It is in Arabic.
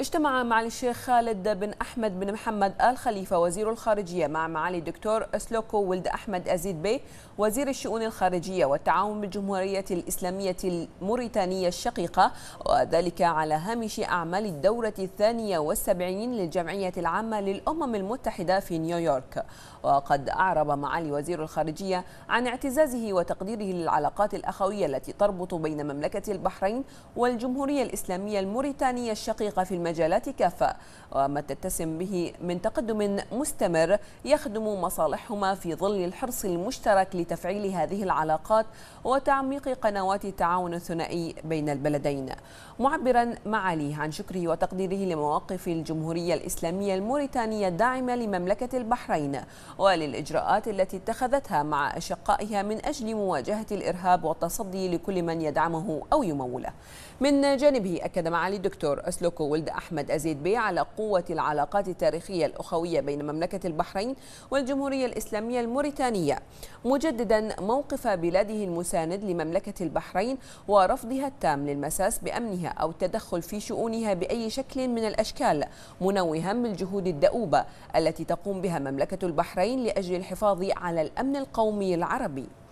اجتمع معالي الشيخ خالد بن أحمد بن محمد آل خليفة وزير الخارجية مع معالي الدكتور أسلوكو ولد أحمد أزيد بي وزير الشؤون الخارجية والتعاون بالجمهورية الإسلامية الموريتانية الشقيقة وذلك على هامش أعمال الدورة الثانية والسبعين للجمعية العامة للأمم المتحدة في نيويورك وقد أعرب معالي وزير الخارجية عن اعتزازه وتقديره للعلاقات الأخوية التي تربط بين مملكة البحرين والجمهورية الإسلامية الموريتانية الشقيقة في المجالات كافة وما تتسم به من تقدم مستمر يخدم مصالحهما في ظل الحرص المشترك لتفعيل هذه العلاقات وتعميق قنوات التعاون الثنائي بين البلدين معبرا معالي عن شكره وتقديره لمواقف الجمهورية الإسلامية الموريتانية الداعمة لمملكة البحرين وللإجراءات التي اتخذتها مع أشقائها من أجل مواجهة الإرهاب والتصدي لكل من يدعمه أو يموله من جانبه أكد معالي الدكتور أسلوكو ولد أحمد أزيد بي على قوة العلاقات التاريخية الأخوية بين مملكة البحرين والجمهورية الإسلامية الموريتانية مجددا موقف بلاده المساند لمملكة البحرين ورفضها التام للمساس بأمنها أو التدخل في شؤونها بأي شكل من الأشكال منوها بالجهود الدؤوبة التي تقوم بها مملكة البحرين لأجل الحفاظ على الأمن القومي العربي